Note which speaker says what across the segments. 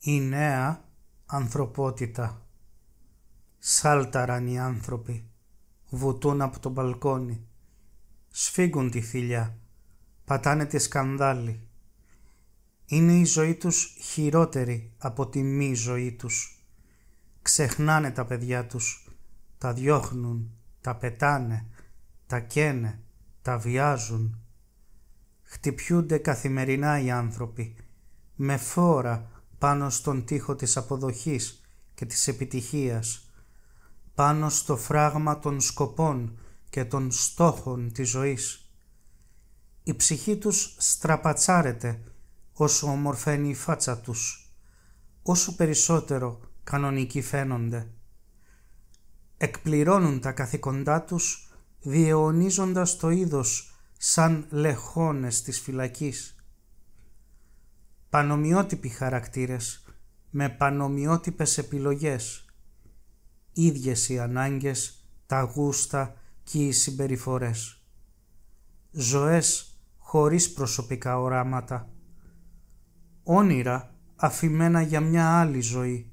Speaker 1: η νέα ανθρωπότητα. Σάλταραν οι άνθρωποι, βουτούν από το μπαλκόνι, σφίγγουν τη θηλιά, πατάνε τη σκανδάλι. Είναι η ζωή τους χειρότερη από τη μη ζωή τους. Ξεχνάνε τα παιδιά τους, τα διώχνουν, τα πετάνε, τα καίνε, τα βιάζουν. Χτυπιούνται καθημερινά οι άνθρωποι, με φόρα, πάνω στον τοίχο της αποδοχής και της επιτυχίας, πάνω στο φράγμα των σκοπών και των στόχων της ζωής. Η ψυχή τους στραπατσάρεται όσο ομορφαίνει η φάτσα τους, όσο περισσότερο κανονικοί φαίνονται. Εκπληρώνουν τα καθηκοντά τους διαιωνίζοντας το είδος σαν λεχόνες της φυλακής πανομοιότυποι χαρακτήρες με πανομοιότυπες επιλογές, ίδιες οι ανάγκες, τα γούστα και οι συμπεριφορές. Ζωές χωρίς προσωπικά οράματα. Όνειρα αφημένα για μια άλλη ζωή.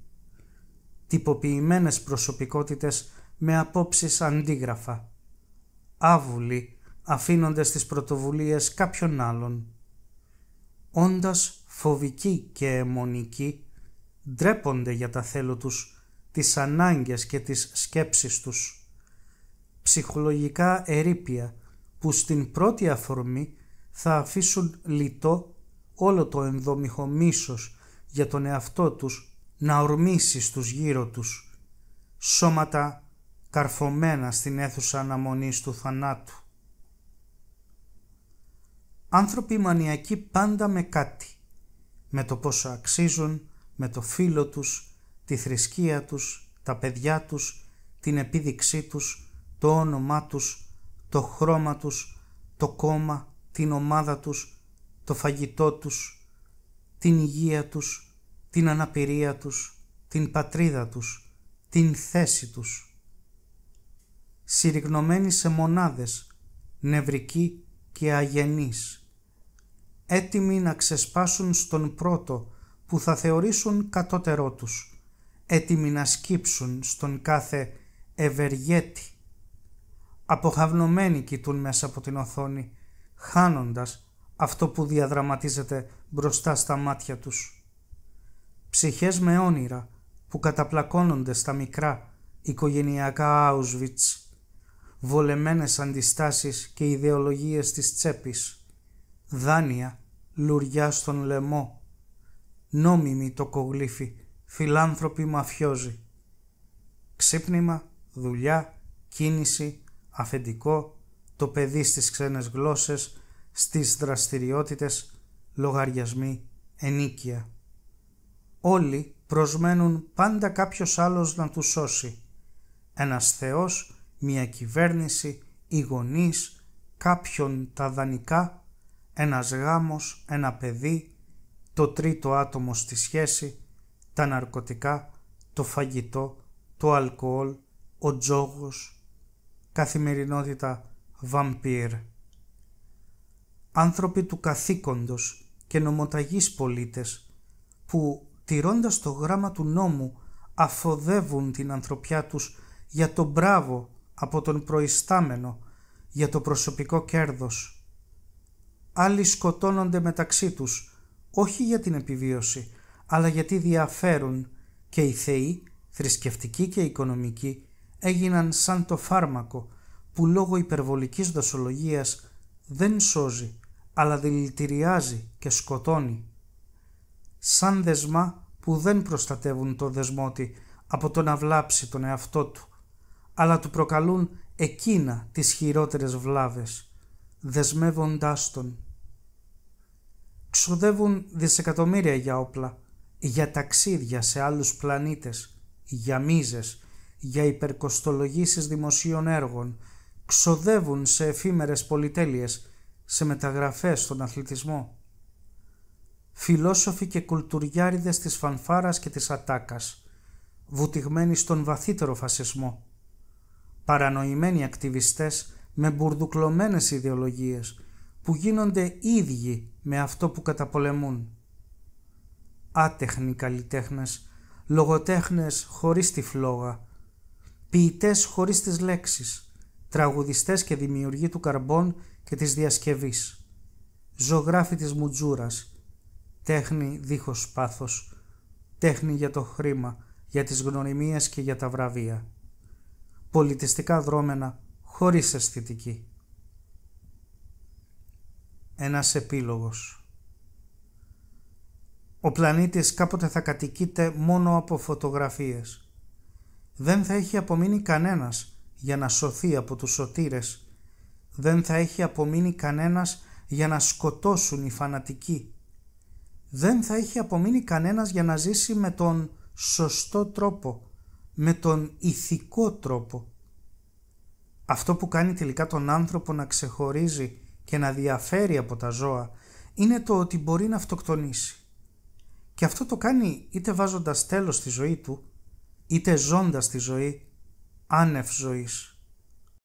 Speaker 1: Τυποποιημένες προσωπικότητες με απόψεις αντίγραφα. Άβουλοι αφήνονται στις πρωτοβουλίες κάποιων άλλων όντας φοβικοί και αιμονικοί, ντρέπονται για τα θέλω τους, τις ανάγκες και τις σκέψεις τους. Ψυχολογικά ερήπια που στην πρώτη αφορμή θα αφήσουν λιτό όλο το ενδομηχο μίσος για τον εαυτό τους να ορμήσει στους γύρω τους. Σώματα καρφωμένα στην αίθουσα αναμονής του θανάτου άνθρωποι μανιακοί πάντα με κάτι, με το πόσο αξίζουν, με το φίλο τους, τη θρησκεία τους, τα παιδιά τους, την επίδειξή τους, το όνομά τους, το χρώμα τους, το κόμμα, την ομάδα τους, το φαγητό τους, την υγεία τους, την αναπηρία τους, την πατρίδα τους, την θέση τους. Συρριγνωμένοι σε μονάδες, νευρικοί και αγενείς έτοιμοι να ξεσπάσουν στον πρώτο που θα θεωρήσουν κατώτερό τους, έτοιμοι να σκύψουν στον κάθε ευεργέτη. Αποχαυνομένοι κοιτούν μέσα από την οθόνη, χάνοντας αυτό που διαδραματίζεται μπροστά στα μάτια τους. Ψυχές με όνειρα που καταπλακώνονται στα μικρά οικογενειακά Auschwitz, βολεμένες αντιστάσεις και ιδεολογίες της τσέπης δάνεια, λουριά στον λαιμό. νόμιμη το κογλίφι, φιλάνθρωποι μαφιόζοι. Ξύπνημα, δουλειά, κίνηση, αφεντικό, το παιδί στις ξένες γλώσσες, στις δραστηριότητες, λογαριασμοί, ενίκεια. Όλοι προσμένουν πάντα κάποιος άλλος να τους σώσει. Ένας θεός, μια κυβέρνηση, οι γονείς, κάποιον τα δανεικά, ένας γάμος, ένα παιδί, το τρίτο άτομο στη σχέση, τα ναρκωτικά, το φαγητό, το αλκοόλ, ο τζόγος, καθημερινότητα βαμπύρ. Άνθρωποι του καθήκοντος και νομοταγείς πολίτες που τηρώντας το γράμμα του νόμου αφοδεύουν την ανθρωπιά τους για το μπράβο από τον προϊστάμενο, για το προσωπικό κέρδος. Άλλοι σκοτώνονται μεταξύ τους, όχι για την επιβίωση, αλλά γιατί διαφέρουν και οι θεοί, θρησκευτικοί και οικονομικοί, έγιναν σαν το φάρμακο που λόγω υπερβολικής δοσολογίας δεν σώζει, αλλά δηλητηριάζει και σκοτώνει. Σαν δεσμά που δεν προστατεύουν το δεσμότη από το να βλάψει τον εαυτό του, αλλά του προκαλούν εκείνα τις χειρότερες βλάβες, δεσμεύοντάς τον ξοδεύουν δισεκατομμύρια για όπλα, για ταξίδια σε άλλους πλανήτες, για μίζες, για υπερκοστολογήσεις δημοσίων έργων, ξοδεύουν σε εφήμερες πολυτέλειες, σε μεταγραφές στον αθλητισμό. Φιλόσοφοι και κουλτουριάριδες της φανφάρας και της ατάκας, βουτυγμένοι στον βαθύτερο φασισμό. Παρανοημένοι ακτιβιστές με μπουρδουκλωμένες ιδεολογίες, που γίνονται ίδιοι με αυτό που καταπολεμούν. Άτεχνοι καλλιτέχνες, λογοτέχνες χωρίς τη φλόγα, Ποιητές χωρίς τις λέξεις, τραγουδιστές και δημιουργοί του καρμπών και της διασκευής, ζωγράφοι της μουτζούρας, τέχνη δίχως πάθος, τέχνη για το χρήμα, για τις γνωριμίες και για τα βραβεία. Πολιτιστικά δρόμενα χωρίς αισθητική ένας επίλογος. Ο πλανήτης κάποτε θα κατοικείται μόνο από φωτογραφίες. Δεν θα έχει απομείνει κανένας για να σωθεί από τους σωτήρες. Δεν θα έχει απομείνει κανένας για να σκοτώσουν οι φανατικοί. Δεν θα έχει απομείνει κανένας για να ζήσει με τον σωστό τρόπο, με τον ηθικό τρόπο. Αυτό που κάνει τελικά τον άνθρωπο να ξεχωρίζει και να διαφέρει από τα ζώα είναι το ότι μπορεί να αυτοκτονήσει. Και αυτό το κάνει είτε βάζοντας τέλος στη ζωή του, είτε ζώντας τη ζωή άνευ ζωής.